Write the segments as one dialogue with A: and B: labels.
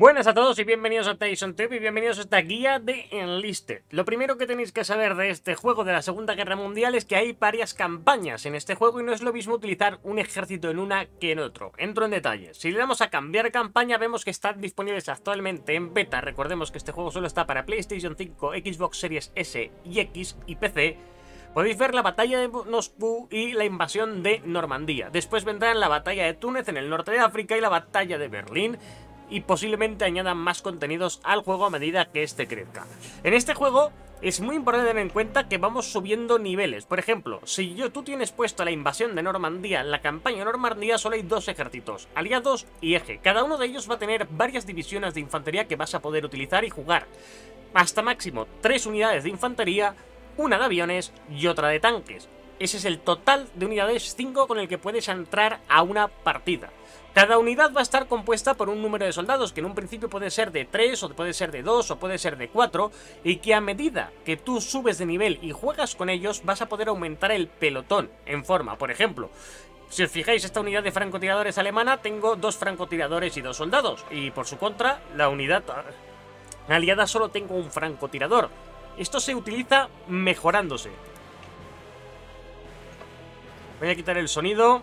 A: Buenas a todos y bienvenidos a Tyson TV y bienvenidos a esta guía de Enlisted. Lo primero que tenéis que saber de este juego de la Segunda Guerra Mundial es que hay varias campañas en este juego y no es lo mismo utilizar un ejército en una que en otro. Entro en detalle. Si le damos a cambiar campaña vemos que están disponibles actualmente en beta. Recordemos que este juego solo está para PlayStation 5, Xbox Series S y X y PC. Podéis ver la batalla de Moscú y la invasión de Normandía. Después vendrán la batalla de Túnez en el norte de África y la batalla de Berlín y posiblemente añadan más contenidos al juego a medida que este crezca. En este juego es muy importante tener en cuenta que vamos subiendo niveles. Por ejemplo, si yo, tú tienes puesto la invasión de Normandía, la campaña de Normandía solo hay dos ejércitos, aliados y eje. Cada uno de ellos va a tener varias divisiones de infantería que vas a poder utilizar y jugar. Hasta máximo tres unidades de infantería, una de aviones y otra de tanques. Ese es el total de unidades 5 con el que puedes entrar a una partida. Cada unidad va a estar compuesta por un número de soldados que en un principio puede ser de 3 o puede ser de 2 o puede ser de 4 y que a medida que tú subes de nivel y juegas con ellos vas a poder aumentar el pelotón en forma, por ejemplo, si os fijáis, esta unidad de francotiradores alemana tengo dos francotiradores y dos soldados. Y por su contra, la unidad ah, aliada solo tengo un francotirador. Esto se utiliza mejorándose. Voy a quitar el sonido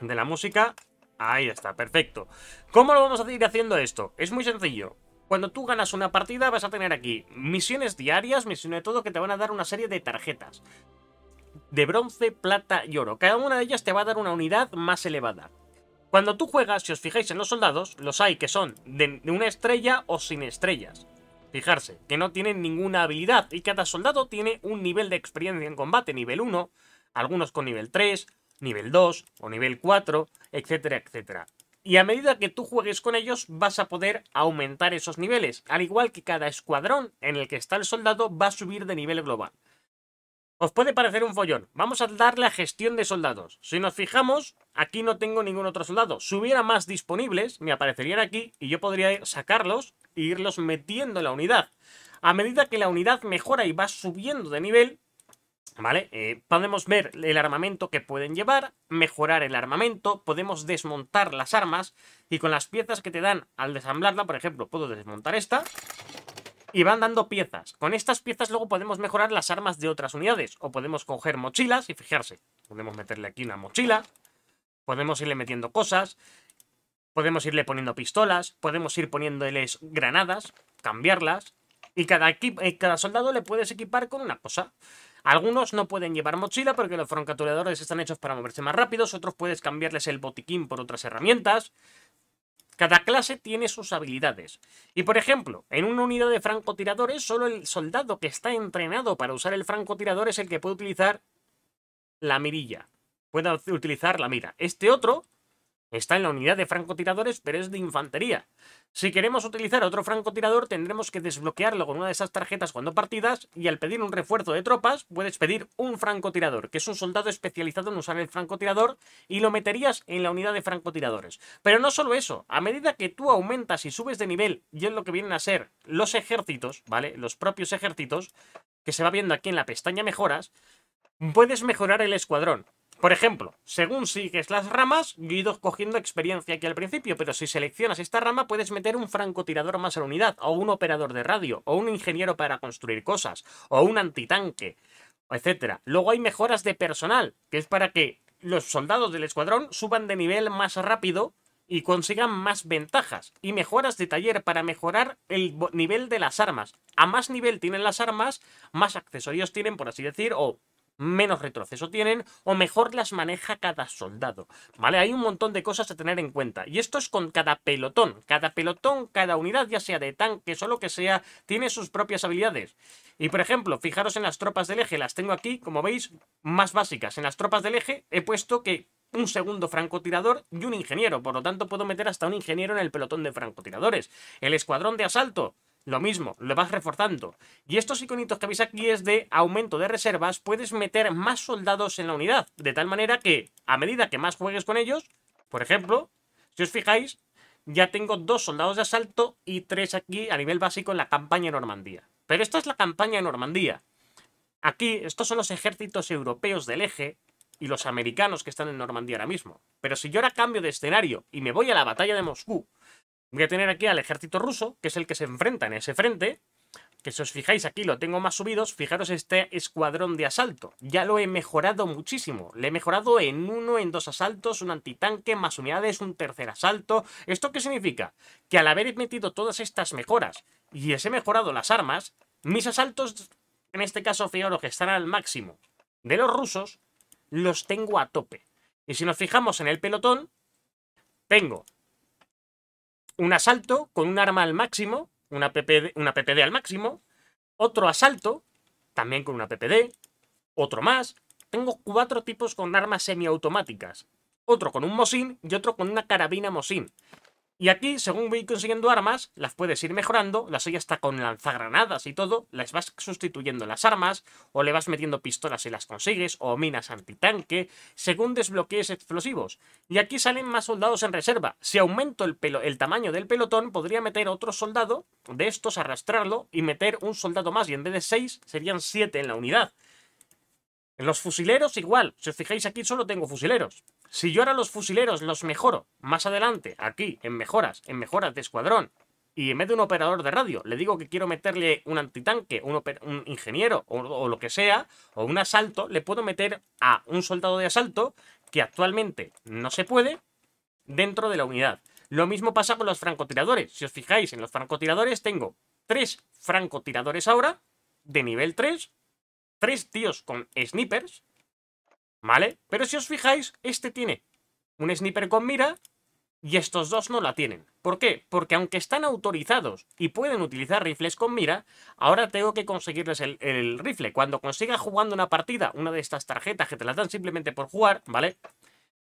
A: de la música. Ahí está, perfecto. ¿Cómo lo vamos a seguir haciendo esto? Es muy sencillo. Cuando tú ganas una partida vas a tener aquí misiones diarias, misiones de todo, que te van a dar una serie de tarjetas. De bronce, plata y oro. Cada una de ellas te va a dar una unidad más elevada. Cuando tú juegas, si os fijáis en los soldados, los hay que son de una estrella o sin estrellas. Fijarse, que no tienen ninguna habilidad y cada soldado tiene un nivel de experiencia en combate, nivel 1, algunos con nivel 3, nivel 2 o nivel 4, etcétera, etcétera. Y a medida que tú juegues con ellos vas a poder aumentar esos niveles, al igual que cada escuadrón en el que está el soldado va a subir de nivel global. Os puede parecer un follón, vamos a dar la gestión de soldados. Si nos fijamos, aquí no tengo ningún otro soldado. Si hubiera más disponibles, me aparecerían aquí y yo podría sacarlos e irlos metiendo en la unidad. A medida que la unidad mejora y va subiendo de nivel, ¿Vale? Eh, podemos ver el armamento que pueden llevar, mejorar el armamento, podemos desmontar las armas y con las piezas que te dan al desamblarla, por ejemplo, puedo desmontar esta y van dando piezas. Con estas piezas luego podemos mejorar las armas de otras unidades o podemos coger mochilas y fijarse, podemos meterle aquí una mochila, podemos irle metiendo cosas, podemos irle poniendo pistolas, podemos ir poniéndoles granadas, cambiarlas y cada, eh, cada soldado le puedes equipar con una cosa. Algunos no pueden llevar mochila porque los francotiradores están hechos para moverse más rápidos, otros puedes cambiarles el botiquín por otras herramientas. Cada clase tiene sus habilidades. Y por ejemplo, en una unidad de francotiradores, solo el soldado que está entrenado para usar el francotirador es el que puede utilizar la mirilla. Puede utilizar la mira. Este otro Está en la unidad de francotiradores, pero es de infantería. Si queremos utilizar otro francotirador, tendremos que desbloquearlo con una de esas tarjetas cuando partidas, y al pedir un refuerzo de tropas, puedes pedir un francotirador, que es un soldado especializado en usar el francotirador, y lo meterías en la unidad de francotiradores. Pero no solo eso, a medida que tú aumentas y subes de nivel, y es lo que vienen a ser los ejércitos, ¿vale? Los propios ejércitos, que se va viendo aquí en la pestaña mejoras, puedes mejorar el escuadrón. Por ejemplo, según sigues las ramas, yo he ido cogiendo experiencia aquí al principio, pero si seleccionas esta rama puedes meter un francotirador más a la unidad, o un operador de radio, o un ingeniero para construir cosas, o un antitanque, etc. Luego hay mejoras de personal, que es para que los soldados del escuadrón suban de nivel más rápido y consigan más ventajas. Y mejoras de taller para mejorar el nivel de las armas. A más nivel tienen las armas, más accesorios tienen, por así decir, o menos retroceso tienen o mejor las maneja cada soldado. ¿Vale? Hay un montón de cosas a tener en cuenta. Y esto es con cada pelotón. Cada pelotón, cada unidad, ya sea de tanque o lo que sea, tiene sus propias habilidades. Y por ejemplo, fijaros en las tropas del eje, las tengo aquí, como veis, más básicas. En las tropas del eje he puesto que un segundo francotirador y un ingeniero. Por lo tanto, puedo meter hasta un ingeniero en el pelotón de francotiradores. El escuadrón de asalto lo mismo, lo vas reforzando. Y estos iconitos que veis aquí es de aumento de reservas, puedes meter más soldados en la unidad, de tal manera que a medida que más juegues con ellos, por ejemplo, si os fijáis, ya tengo dos soldados de asalto y tres aquí a nivel básico en la campaña Normandía. Pero esta es la campaña de Normandía. Aquí, estos son los ejércitos europeos del eje y los americanos que están en Normandía ahora mismo. Pero si yo ahora cambio de escenario y me voy a la batalla de Moscú, Voy a tener aquí al ejército ruso, que es el que se enfrenta en ese frente. Que si os fijáis aquí lo tengo más subidos, fijaros este escuadrón de asalto. Ya lo he mejorado muchísimo. Le he mejorado en uno, en dos asaltos, un antitanque, más unidades, un tercer asalto. ¿Esto qué significa? Que al haber metido todas estas mejoras y les he mejorado las armas, mis asaltos, en este caso fijaros que están al máximo de los rusos, los tengo a tope. Y si nos fijamos en el pelotón, tengo un asalto con un arma al máximo, una PPD, al máximo, otro asalto, también con una PPD, otro más. Tengo cuatro tipos con armas semiautomáticas. Otro con un Mosin y otro con una carabina Mosin. Y aquí, según voy consiguiendo armas, las puedes ir mejorando, la suya está con lanzagranadas y todo, las vas sustituyendo las armas, o le vas metiendo pistolas si las consigues, o minas antitanque, según desbloquees explosivos. Y aquí salen más soldados en reserva. Si aumento el, el tamaño del pelotón, podría meter otro soldado de estos, arrastrarlo y meter un soldado más, y en vez de 6, serían 7 en la unidad. En los fusileros igual. Si os fijáis aquí solo tengo fusileros. Si yo ahora los fusileros los mejoro más adelante, aquí, en mejoras, en mejoras de escuadrón, y en vez de un operador de radio le digo que quiero meterle un antitanque, un, ingeniero o, o, lo que sea, o un asalto, le puedo meter a un soldado de asalto que actualmente no se puede dentro de la unidad. Lo mismo pasa con los francotiradores. Si os fijáis en los francotiradores tengo tres francotiradores ahora de nivel 3 tres tíos con snipers, ¿vale? Pero si os fijáis, este tiene un sniper con mira y estos dos no la tienen. ¿Por qué? Porque aunque están autorizados y pueden utilizar rifles con mira, ahora tengo que conseguirles el, rifle. Cuando consiga jugando una partida, una de estas tarjetas que te las dan simplemente por jugar, ¿vale?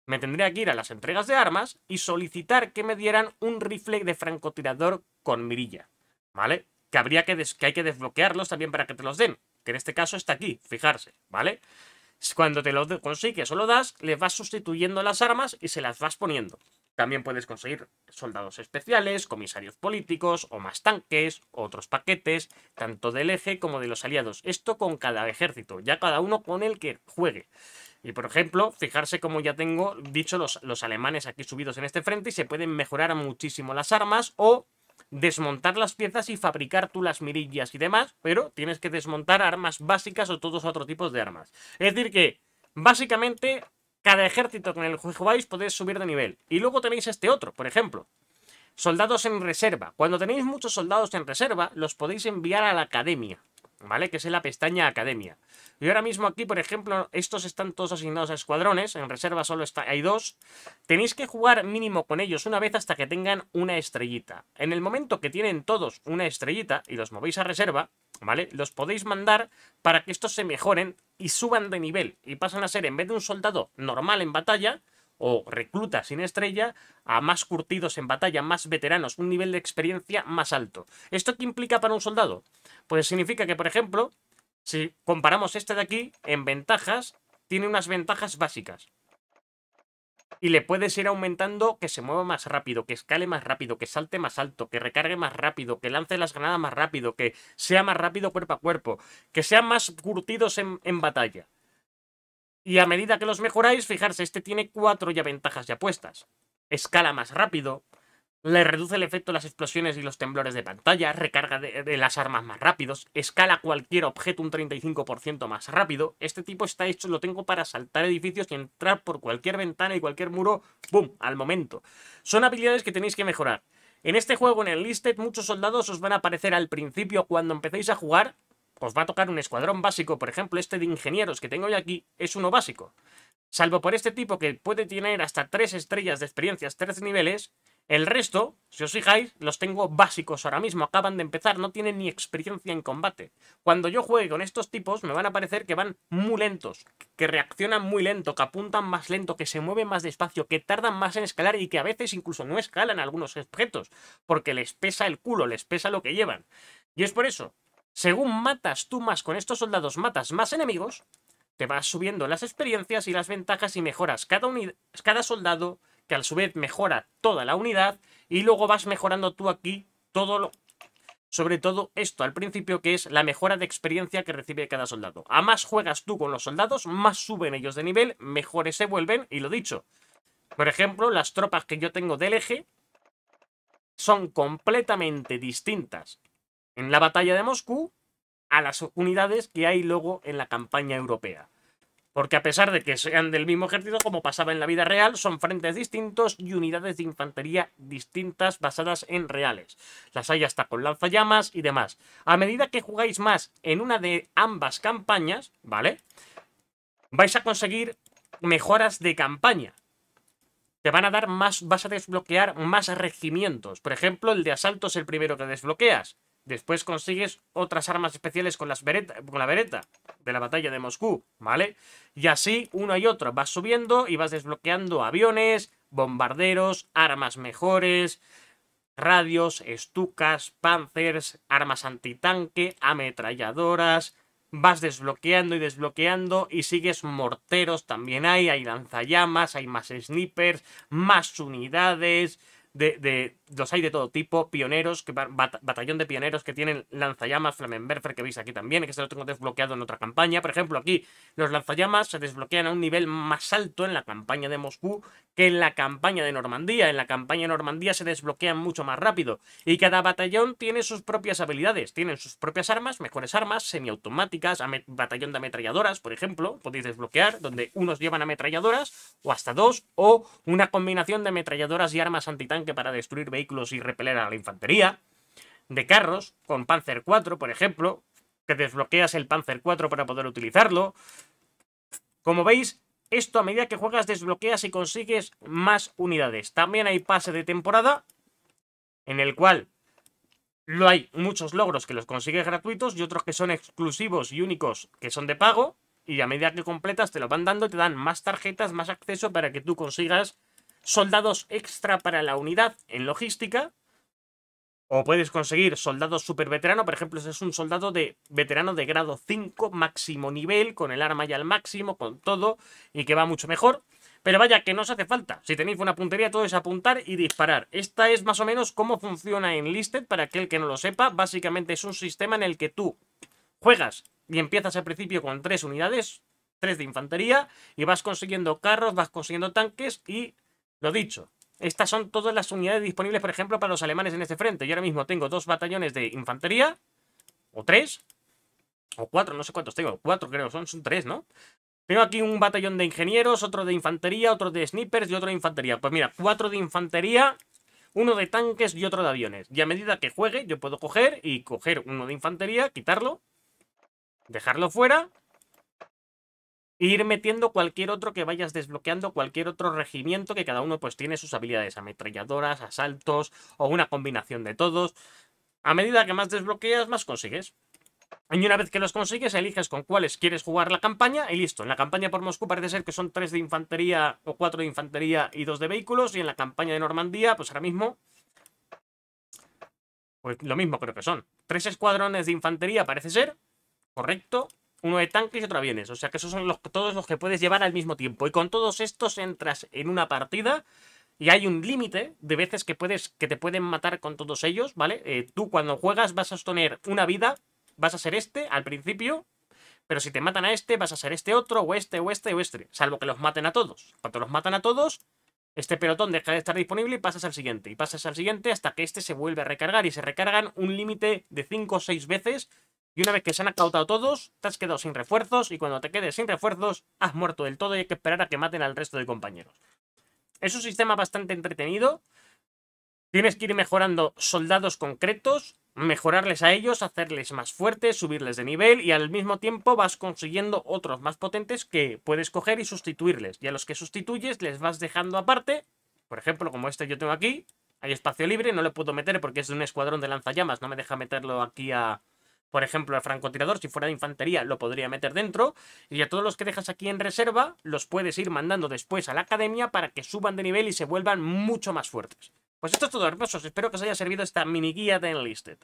A: Me tendría que ir a las entregas de armas y solicitar que me dieran un rifle de francotirador con mirilla, ¿vale? Que habría que, que hay que desbloquearlos también para que te los den que en este caso está aquí, fijarse, ¿vale? Cuando te lo consigues o lo das, le vas sustituyendo las armas y se las vas poniendo. También puedes conseguir soldados especiales, comisarios políticos, o más tanques, otros paquetes, tanto del eje como de los aliados. Esto con cada ejército, ya cada uno con el que juegue. Y por ejemplo, fijarse como ya tengo dicho los alemanes aquí subidos en este frente y se pueden mejorar muchísimo las armas o desmontar las piezas y fabricar tú las mirillas y demás, pero tienes que desmontar armas básicas o todos otros tipos de armas. Es decir que, básicamente, cada ejército con el que jugáis podéis subir de nivel. Y luego tenéis este otro, por ejemplo. Soldados en reserva. Cuando tenéis muchos soldados en reserva, los podéis enviar a la academia. ¿vale? Que es en la pestaña Academia. Y ahora mismo aquí, por ejemplo, estos están todos asignados a escuadrones, en reserva solo está, hay dos. Tenéis que jugar mínimo con ellos una vez hasta que tengan una estrellita. En el momento que tienen todos una estrellita y los movéis a reserva, ¿vale? Los podéis mandar para que estos se mejoren y suban de nivel y pasan a ser, en vez de un soldado normal en batalla, o recluta sin estrella a más curtidos en batalla, más veteranos, un nivel de experiencia más alto. ¿Esto qué implica para un soldado? Pues significa que, por ejemplo, si comparamos este de aquí, en ventajas, tiene unas ventajas básicas. Y le puedes ir aumentando que se mueva más rápido, que escale más rápido, que salte más alto, que recargue más rápido, que lance las granadas más rápido, que sea más rápido cuerpo a cuerpo, que sean más curtidos en, en batalla. Y a medida que los mejoráis, fijarse, este tiene cuatro ya ventajas ya puestas. Escala más rápido, le reduce el efecto de las explosiones y los temblores de pantalla, recarga de, las armas más rápidos, escala cualquier objeto un 35% más rápido. Este tipo está hecho, lo tengo para saltar edificios y entrar por cualquier ventana y cualquier muro, ¡boom!, al momento. Son habilidades que tenéis que mejorar. En este juego, en el Listed, muchos soldados os van a aparecer al principio cuando empecéis a jugar os va a tocar un escuadrón básico, por ejemplo, este de ingenieros que tengo yo aquí es uno básico. Salvo por este tipo que puede tener hasta tres estrellas de experiencias, tres niveles, el resto, si os fijáis, los tengo básicos ahora mismo, acaban de empezar, no tienen ni experiencia en combate. Cuando yo juegue con estos tipos, me van a parecer que van muy lentos, que reaccionan muy lento, que apuntan más lento, que se mueven más despacio, que tardan más en escalar y que a veces incluso no escalan algunos objetos, porque les pesa el culo, les pesa lo que llevan. Y es por eso según matas tú más con estos soldados, matas más enemigos, te vas subiendo las experiencias y las ventajas y mejoras cada, cada soldado, que a su vez mejora toda la unidad, y luego vas mejorando tú aquí todo lo... Sobre todo esto al principio que es la mejora de experiencia que recibe cada soldado. A más juegas tú con los soldados, más suben ellos de nivel, mejores se vuelven y lo dicho. Por ejemplo, las tropas que yo tengo del eje son completamente distintas en la batalla de Moscú a las unidades que hay luego en la campaña europea. Porque a pesar de que sean del mismo ejército, como pasaba en la vida real, son frentes distintos y unidades de infantería distintas basadas en reales. Las hay hasta con lanzallamas y demás. A medida que jugáis más en una de ambas campañas, ¿vale? Vais a conseguir mejoras de campaña. Te van a dar más, vas a desbloquear más regimientos. Por ejemplo, el de asalto es el primero que desbloqueas. Después consigues otras armas especiales con, las bereta, con la vereta de la batalla de Moscú, ¿vale? Y así, uno y otro. vas subiendo y vas desbloqueando aviones, bombarderos, armas mejores, radios, estucas, panzers, armas antitanque, ametralladoras, vas desbloqueando y desbloqueando y sigues morteros también hay, hay lanzallamas, hay más snipers, más unidades, de, los hay de todo tipo, pioneros, que, batallón de pioneros que tienen lanzallamas, Flamenberfer que veis aquí también, que se lo tengo desbloqueado en otra campaña. Por ejemplo, aquí los lanzallamas se desbloquean a un nivel más alto en la campaña de Moscú que en la campaña de Normandía. En la campaña de Normandía se desbloquean mucho más rápido. Y cada batallón tiene sus propias habilidades, tienen sus propias armas, mejores armas, semiautomáticas, batallón de ametralladoras, por ejemplo, podéis desbloquear, donde unos llevan ametralladoras, o hasta dos, o una combinación de ametralladoras y armas antitanques que para destruir vehículos y repeler a la infantería, de carros, con Panzer 4, por ejemplo, que desbloqueas el Panzer 4 para poder utilizarlo. Como veis, esto a medida que juegas desbloqueas y consigues más unidades. También hay pase de temporada, en el cual lo hay muchos logros que los consigues gratuitos y otros que son exclusivos y únicos que son de pago. Y a medida que completas te lo van dando te dan más tarjetas, más acceso para que tú consigas soldados extra para la unidad en logística. O puedes conseguir soldados super veterano. Por ejemplo, ese es un soldado de veterano de grado 5, máximo nivel, con el arma ya al máximo, con todo, y que va mucho mejor. Pero vaya, que no se hace falta. Si tenéis una puntería, todo es apuntar y disparar. Esta es más o menos cómo funciona en Listed, para aquel que no lo sepa. Básicamente es un sistema en el que tú juegas y empiezas al principio con tres unidades, tres de infantería, y vas consiguiendo carros, vas consiguiendo tanques y lo dicho, estas son todas las unidades disponibles, por ejemplo, para los alemanes en este frente. Yo ahora mismo tengo dos batallones de infantería, o tres, o cuatro, no sé cuántos tengo, cuatro creo, son, son tres, ¿no? Tengo aquí un batallón de ingenieros, otro de infantería, otro de snipers y otro de infantería. Pues mira, cuatro de infantería, uno de tanques y otro de aviones. Y a medida que juegue, yo puedo coger y coger uno de infantería, quitarlo, dejarlo fuera ir metiendo cualquier otro que vayas desbloqueando, cualquier otro regimiento que cada uno pues tiene sus habilidades ametralladoras, asaltos o una combinación de todos. A medida que más desbloqueas, más consigues. Y una vez que los consigues, eliges con cuáles quieres jugar la campaña y listo. En la campaña por Moscú parece ser que son tres de infantería o cuatro de infantería y dos de vehículos. Y en la campaña de Normandía, pues ahora mismo... Pues lo mismo creo que son. Tres escuadrones de infantería parece ser. Correcto uno de tanques y otro de O sea que esos son todos los que puedes llevar al mismo tiempo. Y con todos estos entras en una partida y hay un límite de veces que, puedes, que te pueden matar con todos ellos, ¿vale? Eh, tú cuando juegas vas a tener una vida, vas a ser este al principio, pero si te matan a este vas a ser este otro, o este, o este, o este, salvo que los maten a todos. Cuando los matan a todos, este pelotón deja de estar disponible y pasas al siguiente. Y pasas al siguiente hasta que este se vuelve a recargar. Y se recargan un límite de 5 o 6 veces y una vez que se han acautado todos, te has quedado sin refuerzos y cuando te quedes sin refuerzos, has muerto del todo y hay que esperar a que maten al resto de compañeros. Es un sistema bastante entretenido. Tienes que ir mejorando soldados concretos, mejorarles a ellos, hacerles más fuertes, subirles de nivel y al mismo tiempo vas consiguiendo otros más potentes que puedes coger y sustituirles. Y a los que sustituyes les vas dejando aparte, por ejemplo como este yo tengo aquí, hay espacio libre, no le puedo meter porque es un escuadrón de lanzallamas, no me deja meterlo aquí a, por ejemplo, el francotirador, si fuera de infantería, lo podría meter dentro. Y a todos los que dejas aquí en reserva, los puedes ir mandando después a la academia para que suban de nivel y se vuelvan mucho más fuertes. Pues esto es todo, hermosos. Espero que os haya servido esta mini guía de Enlisted.